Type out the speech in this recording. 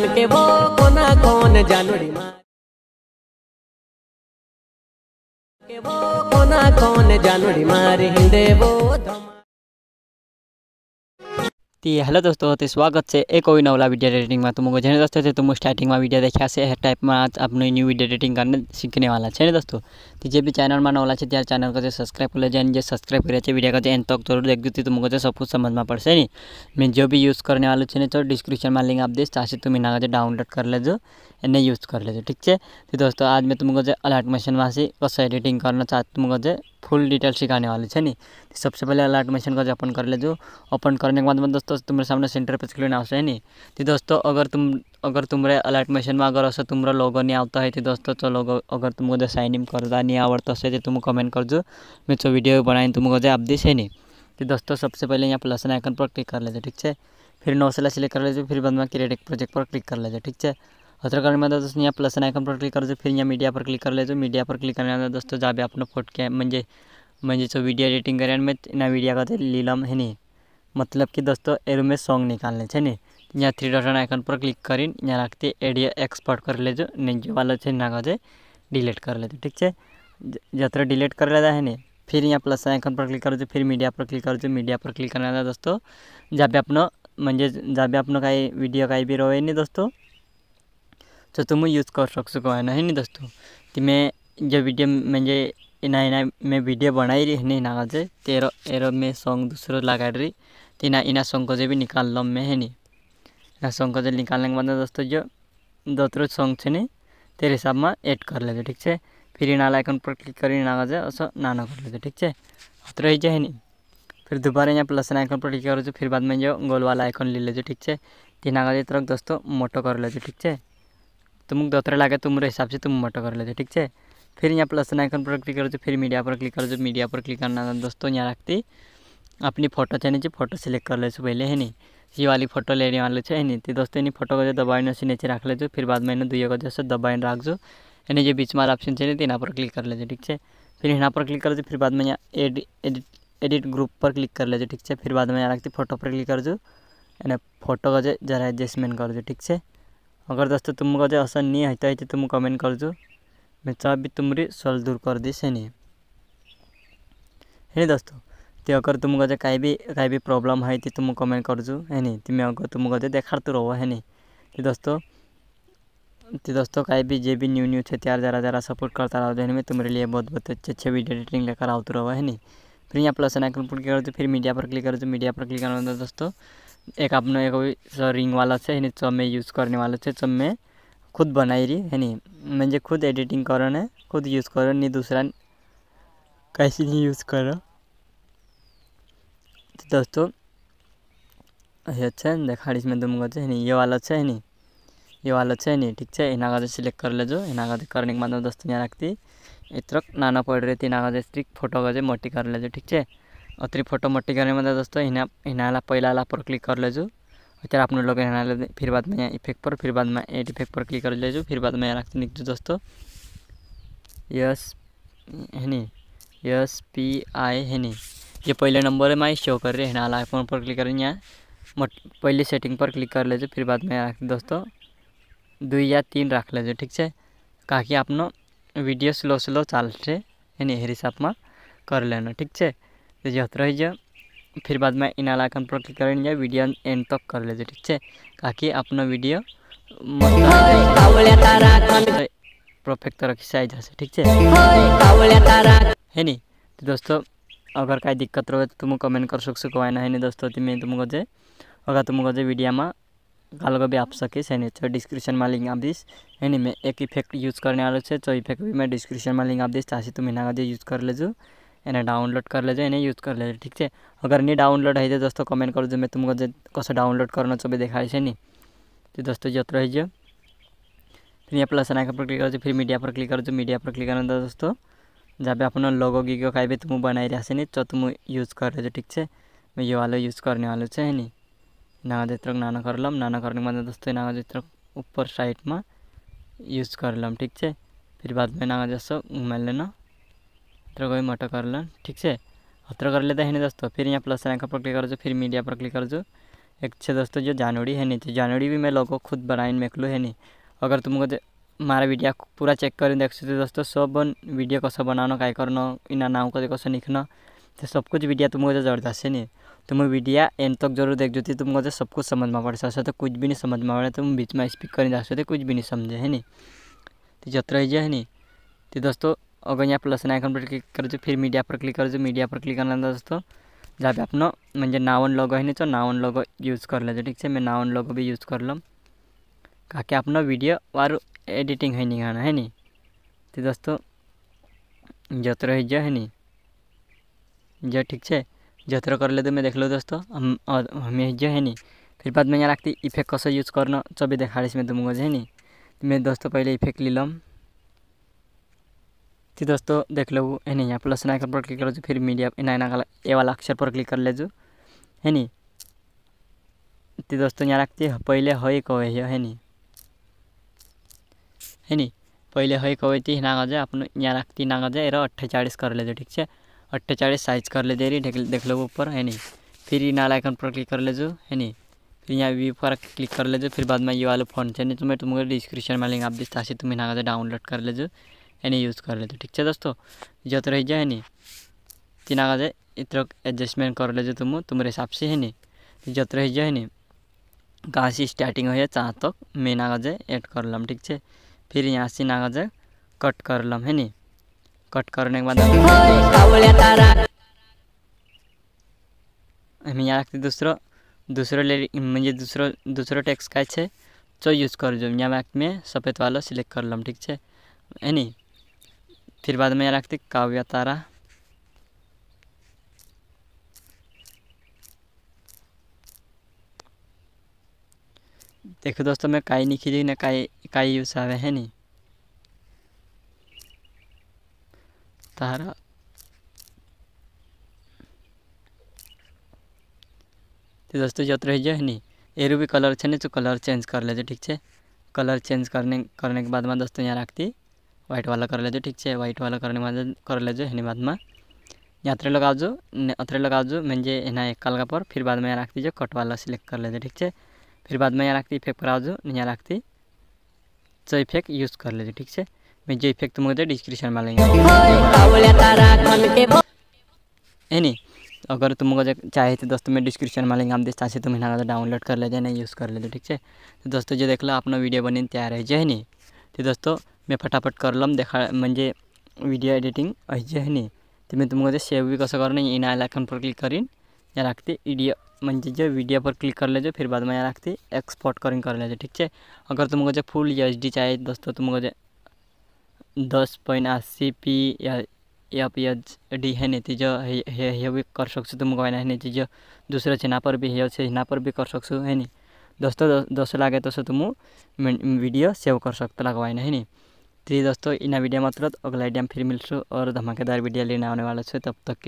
बन के वो कोना कौन जानोड़ी माँ के वो कोना कौन जानोड़ी मार हिंदे वो धमा ती हेलो दोस्तों ते स्वागत છે એક કોઈ નવલા વિડિયો એડિટિંગમાં તો મુકો જેને દોસ્તો છે તો મુ સ્ટાર્ટિંગમાં વિડિયો દેખ્યા છે એ ટાઈપમાં આજ આપણે ન્યૂ વિડિયો એડિટિંગ કરને શીખને વાલા છે ને દોસ્તો તો જે બી ચેનલમાં નવલા છે ત્યાર ચેનલ કો જે સબસ્ક્રાઇબ કરી લેજો અને જે સબસ્ક્રાઇબ કર્યા છે વિડિયો કો જે એન તક જરૂર દેખજો તો મુકો જે सब कुछ समझમાં પડશે ને મેં જો બી યુઝ કરને વાલું છે ને તો ડિસ્ક્રિપ્શનમાં લિંક આપ દેશ ચાહે તો મેના જે ડાઉનલોડ કરી લેજો એને યુઝ કરી લેજો ઠીક છે તો દોસ્તો આજ મેં तुमको જે અલર્ટ મશીનમાંથી કસો એડિટિંગ કરનો ચાહત तुमको જે फुल डिटेल सिखाने वाले है नहीं तो सबसे पहले अलर्ट मशीन का जो ओपन कर ले जो ओपन करने के बाद में दोस्तों तुम्हारे सामने सेंटर पेज खुलने आवश्य है नी तो दोस्तों अगर तुम अगर तुम्हारे अलर्ट मशीन में अगर असं तुम्हारा लोगो नहीं आता है तो दोस्तों चलो अगर तुमको जो साइन इन करता नहीं आवड़ता है तो तुम कमेंट कर जो मैं जो वीडियो बनाए तुमको जो आप दिस है नहीं तो दोस्तों सबसे पहले यहाँ प्लस आइकन पर क्लिक कर लेते ठीक है फिर नौ सिलेक्ट कर लेते फिर बाद में क्रिएटिक प्रोजेक्ट पर क्लिक कर लेते ठीक है पत्रकार में दोस्तों यहाँ प्लस आइकन पर क्लिक कर दो फिर यहाँ मीडिया पर क्लिक कर ले तो मीडिया पर क्लिक करने वाला दोस्तों जहाँ पे अपना फोट के मंजे मंजे जो वीडियो एडिटिंग करें में इन्हें वीडियो का तो लीलम है नहीं मतलब कि दोस्तों एर में सॉन्ग निकालने है नहीं यहाँ थ्री डॉटन आइकन पर क्लिक करें यहाँ रखते एडियो एक्सपोर्ट कर ले जो जो वाला है ना कहते डिलीट कर लेते ठीक है जत्र डिलीट कर लेता है नहीं फिर यहाँ प्लस आइकन पर क्लिक कर दो फिर मीडिया पर क्लिक कर दो मीडिया पर क्लिक करने वाला दोस्तों जहाँ पे अपना मंजे जहाँ पे अपना कहीं वीडियो कहीं भी रहे नहीं दोस्तों तो जो तुम यूज कर શકશો है હે ને દોસ્તો તે મેં जो वीडियो जे इना इना मैं वीडियो बनाई रही है इना से तेरो एरो मैं सॉन्ग दूसरों लगा रही तो इना इना सॉन्ग को जो भी निकाल लो मैं है नहीं इना सॉन्ग को जो निकालने के बाद दोस्तों जो दो सॉन्ग थे नहीं तेरे हिसाब में एड कर लेते ठीक है फिर इना आइकन पर क्लिक कर इना से असो नाना कर लेते ठीक है तो रही है नहीं फिर दोबारा यहाँ प्लस आइकन पर क्लिक करो तो फिर बाद में जो गोल वाला आइकन ले लेते ठीक है तीन आगे तरह दोस्तों मोटो कर लेते ठीक है तुमको दोतरा लगे तुम्हारे हिसाब से तुम मोटो कर लेते ठीक है फिर यहाँ प्लस नाइकन पर क्लिक करो फिर मीडिया पर क्लिक करो मीडिया पर क्लिक करना दोस्तों यहाँ रखती अपनी फ़ोटो चाहिए जो फोटो सिलेक्ट कर ले पहले है नी ये वाली फोटो लेने वाले है नी तो दोस्तों इन फोटो को जो दबाने नीचे रख ले फिर बाद में इन दुई को जैसे दबाई रख जो यानी जो बीच मार ऑप्शन चाहिए इन्हें तो पर क्लिक कर लेते ठीक है फिर यहाँ पर क्लिक कर लो फिर बाद में यहाँ एडिट एडिट ग्रुप पर क्लिक कर लेते ठीक है फिर बाद में यहाँ रखती फोटो पर क्लिक कर जो फोटो का जरा एडजस्टमेंट कर दो ठीक है अगर दोस्तों तुमको जो आसान नहीं है तो तुम कमेंट कर जो मैं चाह भी तुम्हरी सल दूर कर दी से नहीं है दोस्तों तो अगर तुमको जो कहीं भी कहीं भी प्रॉब्लम है तो तुम कमेंट कर जो है नहीं तुम्हें अगर तुमको जो देखा तो रहो है नहीं तो दोस्तों तो दोस्तों कहीं भी जे भी न्यू न्यू है त्यार ज़रा ज़रा सपोर्ट करता रहो है मैं तुम्हारे लिए बहुत बहुत अच्छे अच्छे वीडियो एडिटिंग लेकर आते रहो है नहीं फिर यहाँ प्लस आइकन पर क्लिक कर दो फिर मीडिया पर क्लिक कर दो मीडिया पर क्लिक करना दोस्तों एक अपना एक रिंग वाला છે એની ચમે યુઝ કરને વાલો છે ચમે खुद बनाई रही है नी मुझे खुद एडिटिंग करो ना खुद यूज़ करो नहीं दूसरा कैसे नहीं यूज़ करो तो दोस्तों अच्छा देखा इसमें तुमको तो, ये वाला अच्छा है नहीं ये वाला अच्छा है नहीं ठीक है इना का सिलेक्ट कर ले जो इना का करने के बाद दोस्तों यहाँ रखती इतना नाना पड़ रही थी इनका का स्ट्रिक फोटो का मोटी कर ले जो ठीक है અત્રે फोटो मट्टी करने मतलब दोस्तों हिना हिनाला पहला वाला पर क्लिक कर लीजिए અત્યારે આપણે લોગ इन हाल फिर बाद में यहाँ इफेक्ट पर फिर बाद में एड इफेक्ट पर क्लिक कर ले फिर बाद में यहाँ रख दीजिए दोस्तों यस है यस पी आई है नहीं ये पहले नंबर में शो कर रहे हैं हिनाला आईफोन पर क्लिक कर यहाँ मट पहले सेटिंग पर क्लिक कर लीजिए फिर बाद में यहाँ दोस्तों दुई या तीन रख लीजिए ठीक है कि आप वीडियो स्लो स्लो चाल से है हिसाब में कर लेना ठीक है तो जो रह जाओ फिर बाद में इन आइकन पर क्लिक कर लीजिए वीडियो एंड तक कर लीजिए ठीक है ताकि अपना वीडियो परफेक्ट तो तरह से इधर ठीक है है नी तो दोस्तों अगर कहीं दिक्कत रहे तो तुम कमेंट कर सकस कहे है दोस्तों तुम्हें तो तुमको जे अगर तुमको जे वीडियो में कल भी आप सके है डिस्क्रिप्शन में लिंक आप दीस है नी मैं एक इफेक्ट यूज करने वाले से तो इफेक्ट भी मैं डिस्क्रिप्शन में लिंक आप दीस ताकि तुम इन्हें यूज कर लेजो एने डाउनलोड कर લેજો इन्हें यूज कर લેજો ठीक है अगर नहीं डाउनलोड है तो दोस्तों कमेंट करो जो मैं तुमको જે કશો ડાઉનલોड કરનો છો भी दिखाई છે तो दोस्तों जत जो फिर यहाँ प्लस आइकन पर क्लिक करो फिर मीडिया पर क्लिक करो मीडिया पर क्लिक करना दोस्तों जहाँ पे अपना लोगो की क्यों कहीं भी तुम बनाई रहा नहीं तो तुम यूज़ कर रहे ठीक है मैं ये वाले यूज़ करने वालों है नहीं नागा जित्र नाना कर लम नाना करने के दोस्तों नागा जित्र ऊपर साइड में यूज़ कर लम ठीक है फिर बाद में नागा जैसा घुमा लेना तो कोई मोटो कर लो ठीक से हत्र कर लेता तो है नहीं दोस्तों फिर यहाँ प्लस रैंक पर क्लिक कर जो फिर मीडिया पर क्लिक कर जो एक से दोस्तों जो जानवरी है नहीं तो जानवरी भी मैं लोगों को खुद बनाए मेक लूँ है नहीं अगर तुमको मारा वीडियो पूरा चेक कर देख सकते तो दोस्तों सब वीडियो कसो बनाना काय करना इना नाव को कसो लिखना तो सब कुछ वीडियो तुमको जो जरूरत है नहीं तुम वीडियो एन तक जरूर देख जो तुमको जो सब कुछ समझ में पड़ सकता तो कुछ भी नहीं समझ में पड़े तुम बीच में स्पीक कर देख सकते कुछ भी नहीं समझे है नहीं तो जत है नहीं तो दोस्तों अगर यहाँ प्लस आणि पर क्लिक जो फिर मीडिया पर क्लिक जो मीडिया पर क्लिक लगा दोस्तों जहाँ पे अपना म्हणजे नावन लोगो है नहीं नावन लोगो यूज़ कर लेते ठीक से मैं नावन लोगो भी यूज़ कर लूँ कहा कि अपना वीडियो और एडिटिंग है नहीं गाना है नहीं तो दोस्तों जत्र है जो है नहीं जो ठीक से जत्र कर लेते मैं देख लो दोस्तों हम और हमें जो है नहीं फिर बाद में यहाँ लगती इफेक्ट कैसे यूज़ करना चो देखा मैं तुमको जो है नी तो मैं दोस्तों पहले इफेक्ट ले लूँ तो दोस्तों देख लो है नहीं यहाँ प्लस आइकन पर क्लिक कर लो फिर मीडिया एन का ए वाला अक्षर पर क्लिक कर ले जो है नी तो दोस्तों यहाँ है पहले हई कवे है नी है नी पहले हई कवे थी ना अपन यहाँ रखती ना जाए रो अट्ठाचालीस कर ले जो ठीक है चालीस साइज कर ले दे रही देख लो ऊपर है नी फिर ये नाल आइकन पर क्लिक कर ले जो है नी फिर यहाँ व्यू पर क्लिक कर ले जो फिर बाद में ये वाले फोन चाहिए तुम्हें तो मैं डिस्क्रिप्शन में लिंक आप दिखता से तुम यहाँ डाउनलोड कर ले जो यूज कर लेते ठीक है दोस्तों जो तो रही जाए नी तीन आगे इतना एडजस्टमेंट कर ले तुम तुम्हारे हिसाब से है नी जो रही जाए नी कहाँ से स्टार्टिंग है चाह तक मेन आगे ऐड कर लम ठीक है फिर यहाँ से नागज कट कर लम है नी कट करने के बाद हम यहाँ रखते दूसरो दूसरो ले मुझे दूसरो दूसरो टेक्स का है जो यूज़ कर जो यहाँ में सफ़ेद वाला सिलेक्ट कर लम ठीक है नहीं फिर बाद में यहाँ रखते काव्य तारा देखो दोस्तों मैं काई नहीं खींची ना काई काई यूस आवे है नी तारा तो दोस्तों जो रही जाए नी एरू भी कलर छे नहीं तो कलर चेंज कर लेते ठीक है कलर चेंज करने करने के बाद में दोस्तों यहाँ रखती व्हाइट लेजो ठीक है व्हाइट वाला करने કરીને कर हेने बाद में यहाँ अतरे लगाओ जो अतरे लगाओ जो मैंने यहाँ एक का पर फिर बाद में यहाँ रख दीजिए कट वाला सिलेक्ट कर लेजो ठीक है फिर बाद में यहाँ रखती इफेक्ट कराओ जो यहाँ रखती जो इफेक्ट यूज़ कर लेजो ठीक है मैं जो इफेक्ट मुझे डिस्क्रिप्शन में लेंगे है अगर तुमको चाहिए तो दोस्तों मैं डिस्क्रिप्शन में लेंगे आप देख चाहे तुम यहाँ डाउनलोड कर लेते नहीं यूज़ कर लेते ठीक है तो दोस्तों जो देख लो अपना वीडियो बने तैयार है जो है नहीं तो दोस्तों मैं फटाफट कर लम देखा मजे वीडियो एडिटिंग अहिजे है नहीं तो मैं तुमको ते सेव भी कस कर इन आयलायकन पर क्लिक करीन या लागते ईडियो मजे जो वीडियो पर क्लिक कर लेजो फिर बाद में यहाँ रखते एक्सपोर्ट करें कर लेजो ठीक है अगर तुम जो फुल एच डी चाहिए दोस्तों तुम तो जो दस पॉइंट अस्सी पी या एच डी है नहीं तीज ये भी कर सकस तुम है नहीं तो जो दूसरे चैनल पर भी है चैनल पर भी कर सकस है नहीं दोस्तों दस लगे तो तुम वीडियो सेव कर सकते लगवाए नहीं तो दोस्तों इन वीडियो मतलब अगला आइडिया फिर मिलसूँ और धमाकेदार वीडियो लेने आने वाला छूँ तब तक के